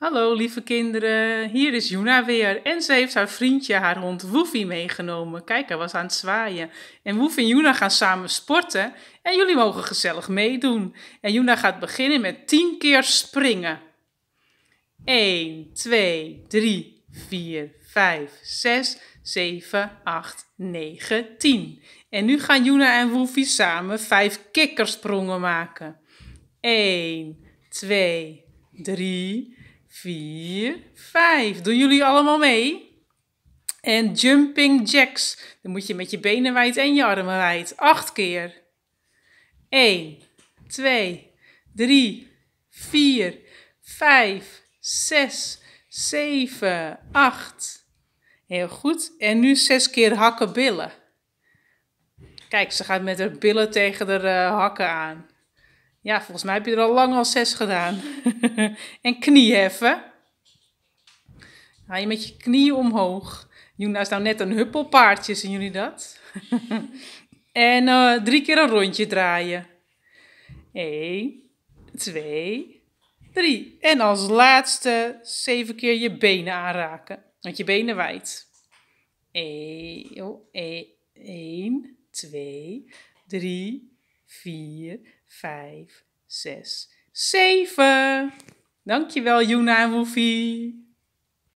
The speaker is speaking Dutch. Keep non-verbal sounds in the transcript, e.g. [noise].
Hallo lieve kinderen, hier is Juna weer en ze heeft haar vriendje, haar hond Woefie, meegenomen. Kijk, hij was aan het zwaaien. En Woefie en Juna gaan samen sporten en jullie mogen gezellig meedoen. En Juna gaat beginnen met 10 keer springen. 1, 2, 3, 4, 5, 6, 7, 8, 9, 10. En nu gaan Juna en Woefie samen 5 kikkersprongen maken. 1, 2, 3, 4, 5. Doen jullie allemaal mee? En jumping jacks. Dan moet je met je benen wijd en je armen wijd. Acht keer. 1, 2, 3, 4, 5, 6, 7, 8. Heel goed. En nu zes keer hakken billen. Kijk, ze gaat met haar billen tegen haar eh, hakken aan. Ja, volgens mij heb je er al lang al zes gedaan. [laughs] en knieheffen. Ga je met je knieën omhoog. Juna is nou net een huppelpaardje, zien jullie dat? [laughs] en eh, drie keer een rondje draaien. 1, 2, drie. En als laatste zeven keer je benen aanraken. Want je benen wijd. 1, 2, e- drie. 4, 5, 6, 7. Dankjewel, Juna en Woefie.